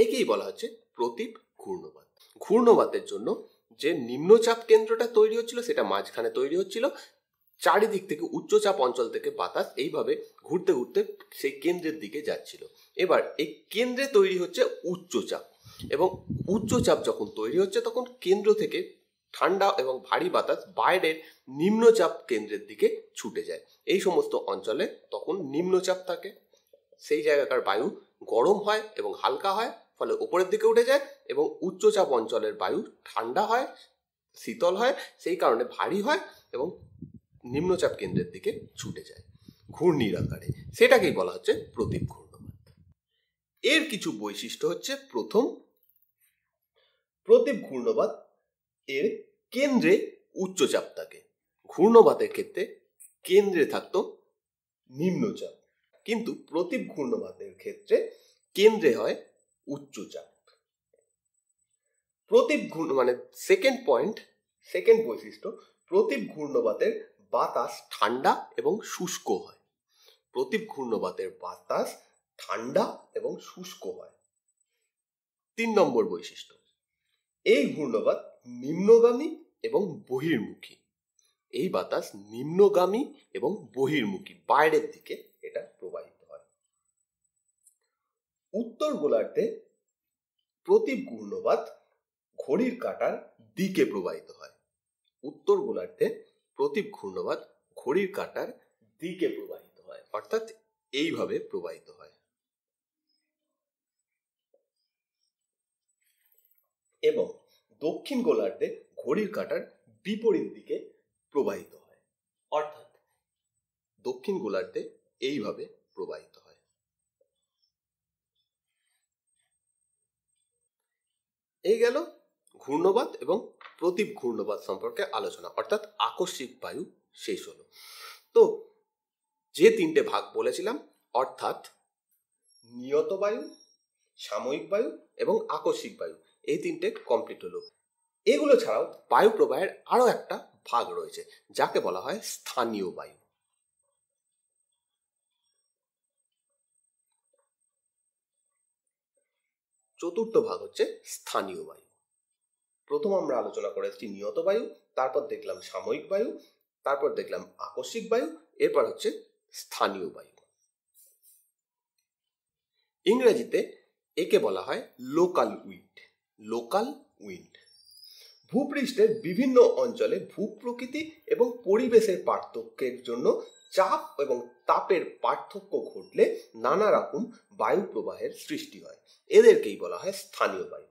একেই বলা হচ্ছে প্রতীপ ঘূর্ণবাত ঘূর্ণবাতের জন্য যে নিম্নচাপ কেন্দ্রটা তৈরি হচ্ছিল সেটা মাঝখানে তৈরি হচ্ছিল চারিদিক থেকে উচ্চচাপ অঞ্চল থেকে বাতাস এইভাবে ঘুরতে ঘুরতে সেই কেন্দ্রের দিকে যাচ্ছিল এবার এই কেন্দ্রে তৈরি হচ্ছে উচ্চচাপ এবং উচ্চচাপ যখন তৈরি হচ্ছে তখন কেন্দ্র থেকে ঠান্ডা এবং ভারী বাতাস বাইরের নিম্নচাপ কেন্দ্রের দিকে ছুটে যায় এই সমস্ত অঞ্চলে তখন নিম্নচাপ থাকে সেই জায়গাকার বায়ু গরম হয় এবং হালকা হয় ফলে ওপরের দিকে উঠে যায় এবং উচ্চচাপ অঞ্চলের বায়ু ঠান্ডা হয় শীতল হয় সেই কারণে ভারী হয় এবং নিম্নচাপ কেন্দ্রের দিকে ছুটে যায় ঘূর্ণির আকারে সেটাকেই বলা হচ্ছে প্রদীপ ঘূর্ণমান এর কিছু বৈশিষ্ট্য হচ্ছে প্রথম প্রদীপ ঘূর্ণবাদ এর কেন্দ্রে উচ্চচাপ থাকে ঘূর্ণবাদের ক্ষেত্রে কেন্দ্রে থাকত নিম্নচাপ কিন্তু প্রতীপ ঘূর্ণবাদের ক্ষেত্রে কেন্দ্রে হয় উচ্চচাপ প্রতীপ ঘূর্ণ মানে সেকেন্ড পয়েন্ট সেকেন্ড বৈশিষ্ট্য প্রতীপ ঘূর্ণবাদের বাতাস ঠান্ডা এবং শুষ্ক হয় প্রতীপ ঘূর্ণবাতের বাতাস ঠান্ডা এবং শুষ্ক হয় তিন নম্বর বৈশিষ্ট্য এই ঘূর্ণবাত নিম্নগামী এবং বহির্মুখী এই বাতাস নিম্নগামী এবং বহির্মুখী বাইরের দিকে এটা প্রবাহিত হয় উত্তর গোলার্ধে প্রতীপ ঘূর্ণবাত ঘড়ির কাটার দিকে প্রবাহিত হয় উত্তর গোলার্ধে প্রতীপ ঘূর্ণবাদ ঘড়ির কাঁটার দিকে প্রবাহিত হয় অর্থাৎ এইভাবে প্রবাহিত হয় এবং দক্ষিণ গোলার্ধে ঘড়ির কাঁটার বিপরীত দিকে প্রবাহিত হয় অর্থাৎ দক্ষিণ গোলার্ধে এইভাবে প্রবাহিত হয় এই গেল ঘূর্ণবাদ এবং প্রদীপ ঘূর্ণবাদ সম্পর্কে আলোচনা অর্থাৎ আকস্মিক বায়ু শেষ হলো তো যে তিনটে ভাগ বলেছিলাম অর্থাৎ নিয়ত বায়ু সাময়িক বায়ু এবং আকস্মিক বায়ু এই তিনটে কমপ্লিট হলো এগুলো ছাড়াও বায়ু প্রবাহের আরও একটা ভাগ রয়েছে যাকে বলা হয় স্থানীয় বায়ু চতুর্থ ভাগ হচ্ছে স্থানীয় বায়ু প্রথম আমরা আলোচনা করেছি নিয়ত বায়ু তারপর দেখলাম সাময়িক বায়ু তারপর দেখলাম আকস্মিক বায়ু এরপর হচ্ছে স্থানীয় বায়ু ইংরেজিতে একে বলা হয় লোকাল উইন্ড লোকাল উইন্ড ভূপৃষ্ঠের বিভিন্ন অঞ্চলে ভূপ্রকৃতি এবং পরিবেশের পার্থক্যের জন্য চাপ এবং তাপের পার্থক্য ঘটলে নানা রকম বায়ু প্রবাহের সৃষ্টি হয় এদেরকেই বলা হয় স্থানীয় বায়ু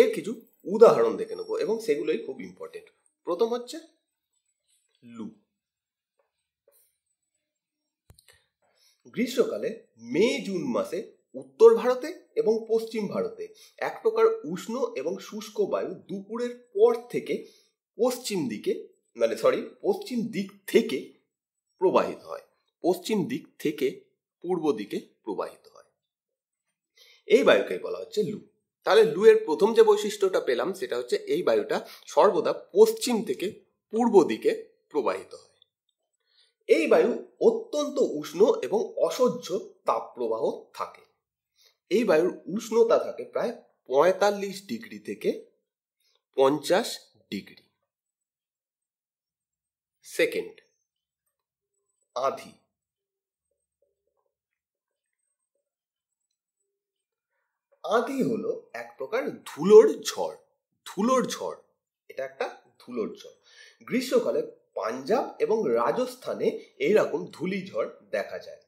এর কিছু উদাহরণ দেখে নেব এবং সেগুলোই খুব ইম্পর্টেন্ট প্রথম হচ্ছে লু গ্রীষ্মকালে মে জুন মাসে উত্তর ভারতে এবং পশ্চিম ভারতে এক প্রকার উষ্ণ এবং শুষ্ক বায়ু দুপুরের পর থেকে পশ্চিম দিকে মানে সরি পশ্চিম দিক থেকে প্রবাহিত হয় পশ্চিম দিক থেকে পূর্ব দিকে প্রবাহিত হয় এই বায়ুকে বলা হচ্ছে লু তাহলে লু এর প্রথম যে বৈশিষ্ট্যটা পেলাম সেটা হচ্ছে এই বায়ুটা সর্বদা পশ্চিম থেকে পূর্ব দিকে প্রবাহিত হয় এই বায়ু অত্যন্ত উষ্ণ এবং অসহ্য তাপপ্রবাহ থাকে এই বায়ুর উষ্ণতা থাকে প্রায় পঁয়তাল্লিশ ডিগ্রি থেকে পঞ্চাশ ডিগ্রি সেকেন্ড আধি আঁধি হলো এক প্রকার ধুলোর ঝড় ধুলোর ঝড় এটা একটা ধুলোর ঝড় গ্রীষ্মকালে পাঞ্জাব এবং রাজস্থানে এইরকম ধুলি ঝড় দেখা যায়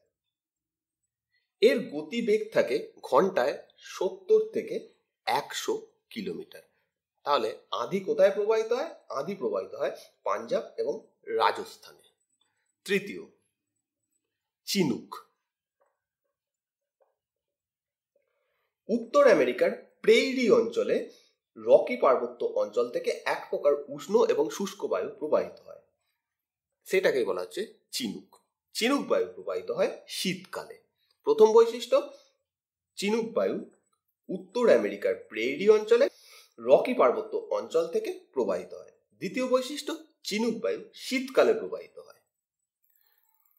এর গতিবেগ থাকে ঘন্টায় সত্তর থেকে একশো কিলোমিটার তাহলে আধি কোথায় প্রবাহিত হয় আধি প্রবাহিত হয় পাঞ্জাব এবং রাজস্থানে তৃতীয় চিনুক উত্তর আমেরিকার প্রেইরি অঞ্চলে রকি পার্বত্য অঞ্চল থেকে এক প্রকার উষ্ণ এবং শুষ্ক বায়ু প্রবাহিত হয় সেটাকে বলা হচ্ছে চিনুক চিনুক বায়ু প্রবাহিত হয় শীতকালে প্রথম বৈশিষ্ট্য চিনুক বায়ু উত্তর আমেরিকার প্রেইরি অঞ্চলে রকি পার্বত্য অঞ্চল থেকে প্রবাহিত হয় দ্বিতীয় বৈশিষ্ট্য চিনুক বায়ু শীতকালে প্রবাহিত হয়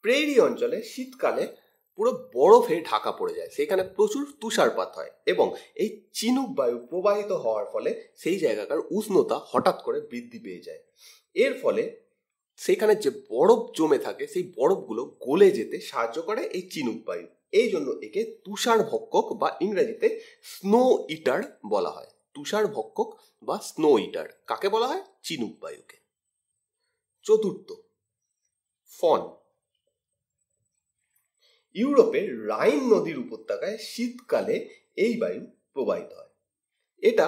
প্রেইরি অঞ্চলে শীতকালে পুরো বরফে ঢাকা পড়ে যায় সেখানে প্রচুর তুষারপাত হয় এবং এই চিনুক বায়ু প্রবাহিত হওয়ার ফলে সেই জায়গাকার উষ্ণতা হঠাৎ করে বৃদ্ধি পেয়ে যায় এর ফলে সেখানে যে বরফ জমে থাকে সেই বরফগুলো গলে যেতে সাহায্য করে এই চিনুক বায়ু এই জন্য একে তুষার ভক্ষক বা ইংরেজিতে স্নো ইটার বলা হয় তুষার ভক্ষক বা স্নো ইটার কাকে বলা হয় চিনুক বায়ুকে চতুর্থ ফন ইউরোপের রাইন নদীর উপত্যকায় শীতকালে এই বায়ু প্রবাহিত হয় এটা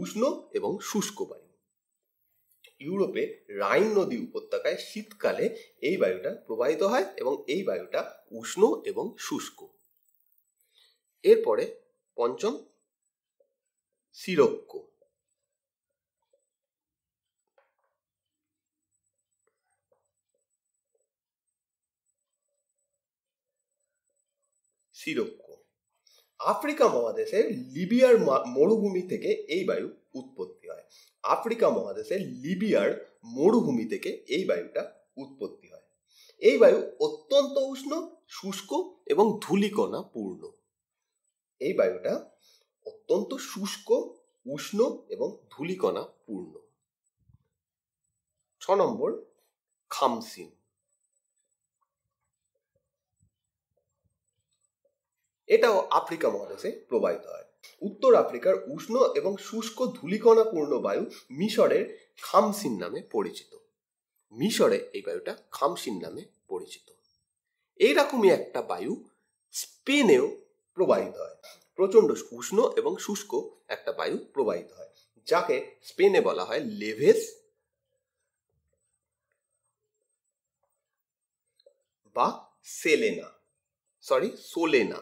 উষ্ণ এবং শুষ্ক বায়ু ইউরোপে রাইন নদী উপত্যকায় শীতকালে এই বায়ুটা প্রবাহিত হয় এবং এই বায়ুটা উষ্ণ এবং শুষ্ক এরপরে পঞ্চম সিরক্ষ সিরক্ষ আফ্রিকা মহাদেশের লিবিয়ার মরুভূমি থেকে এই বায়ু উৎপত্তি হয় আফ্রিকা মহাদেশে লিবিয়ার মরুভূমি থেকে এই বায়ুটা উৎপত্তি হয় এই বায়ু অত্যন্ত উষ্ণ শুষ্ক এবং ধূলিকণা পূর্ণ এই বায়ুটা অত্যন্ত শুষ্ক উষ্ণ এবং ধূলিকণা পূর্ণ ছ নম্বর খামসিন এটাও আফ্রিকা মহাদেশে প্রবাহিত হয় উত্তর আফ্রিকার উষ্ণ এবং শুষ্ক ধূলিকণাপূর্ণ বায়ু মিশরের খামসিন নামে পরিচিত মিশরে এই বায়ুটা খামসিন নামে পরিচিত এইরকমই একটা বায়ু স্পেনেও প্রবাহিত হয় প্রচণ্ড উষ্ণ এবং শুষ্ক একটা বায়ু প্রবাহিত হয় যাকে স্পেনে বলা হয় লেভেস বা সেলেনা সরি সোলেনা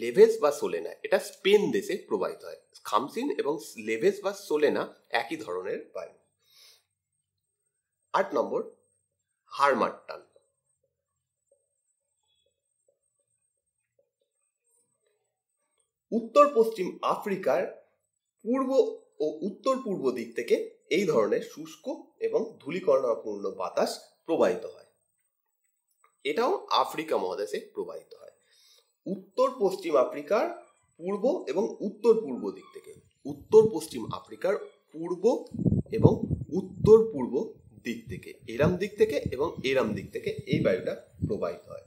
লেভেস বা সোলেনা এটা স্পেন দেশে প্রবাহিত হয় খামসিন এবং লেভেস বা সোলেনা একই ধরনের বায়ু আট নম্বর হারমাট্টান উত্তর পশ্চিম আফ্রিকার পূর্ব ও উত্তর পূর্ব দিক থেকে এই ধরনের শুষ্ক এবং ধূলিকর্ণপূর্ণ বাতাস প্রবাহিত হয় এটাও আফ্রিকা মহাদেশে প্রবাহিত হয় উত্তর পশ্চিম আফ্রিকার পূর্ব এবং উত্তর পূর্ব দিক থেকে উত্তর পশ্চিম আফ্রিকার পূর্ব এবং উত্তর পূর্ব দিক থেকে এরাম দিক থেকে এবং এরাম দিক থেকে এই বায়ুটা প্রবাহিত হয়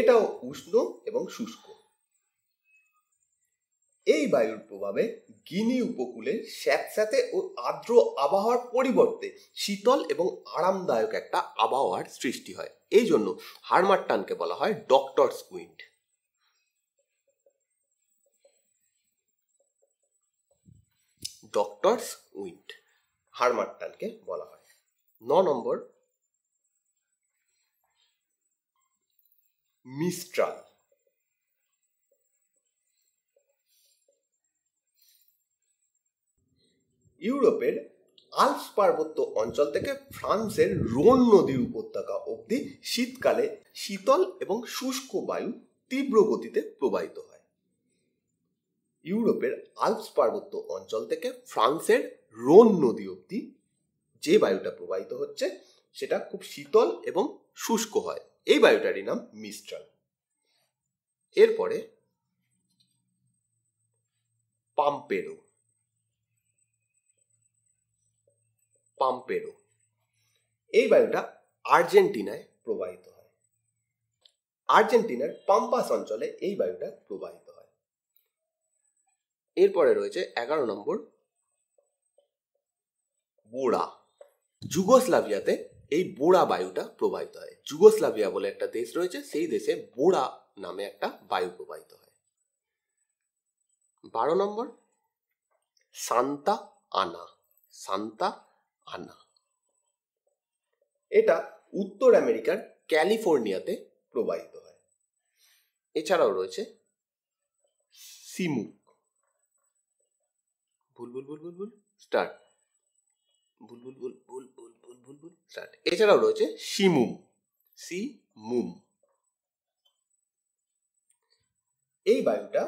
এটাও উষ্ণ এবং শুষ্ক এই বায়ুর প্রভাবে গিনি উপকূলে স্যাঁতস্যাঁতে ও আর্দ্র আবহাওয়ার পরিবর্তে শীতল এবং আরামদায়ক একটা আবহাওয়ার সৃষ্টি হয় এই জন্য হারমারটানকে বলা হয় ডক্টরস উইন্ড ডক্টরস উইন্ড হারমাট্টানকে বলা হয় ন নম্বর মিস্ট্রাল ইউরোপের আলস পার্বত্য অঞ্চল থেকে ফ্রান্সের রোন নদীর উপত্যকা অবধি শীতকালে শীতল এবং শুষ্ক বায়ু তীব্র গতিতে প্রবাহিত হয় ইউরোপের আলপস পার্বত্য অঞ্চল থেকে ফ্রান্সের রোন নদী অব্দি যে বায়ুটা প্রবাহিত হচ্ছে সেটা খুব শীতল এবং শুষ্ক হয় এই বায়ুটারই নাম মিস্ট্রাল এরপরে পাম্পেরো পাম্পেরো এই বায়ুটা আর্জেন্টিনায় প্রবাহিত হয় আর্জেন্টিনার পাম্পাস অঞ্চলে এই বায়ুটা প্রবাহিত এরপরে রয়েছে এগারো নম্বর বোড়া যুগোস্লাভিয়াতে এই বোড়া বায়ুটা প্রবাহিত হয় যুগোস্লাভিয়া বলে একটা দেশ রয়েছে সেই দেশে বোড়া নামে একটা বায়ু প্রবাহিত হয় বারো নম্বর সান্তা আনা সান্তা আনা এটা উত্তর আমেরিকার ক্যালিফোর্নিয়াতে প্রবাহিত হয় এছাড়াও রয়েছে সিমু ভুল ভুল ভুল স্টার্ট ভুল ভুল ভুল ভুল ভুল ভুল ভুল স্টার্ট এছাড়াও রয়েছে সিমুম সি মুম এই বায়ুটা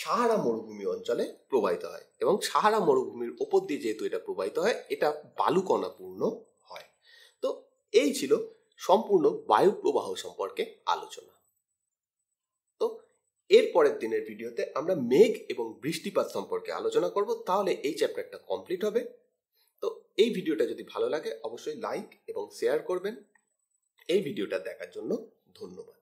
সাহারা মরুভূমি অঞ্চলে প্রবাহিত হয় এবং সাহারা মরুভূমির ওপর দিয়ে যেহেতু এটা প্রবাহিত হয় এটা বালুকণাপূর্ণ হয় তো এই ছিল সম্পূর্ণ বায়ু প্রবাহ সম্পর্কে আলোচনা এর পরের দিনের ভিডিওতে আমরা মেঘ এবং বৃষ্টিপাত সম্পর্কে আলোচনা করব তাহলে এই চ্যাপ্টারটা কমপ্লিট হবে তো এই ভিডিওটা যদি ভালো লাগে অবশ্যই লাইক এবং শেয়ার করবেন এই ভিডিওটা দেখার জন্য ধন্যবাদ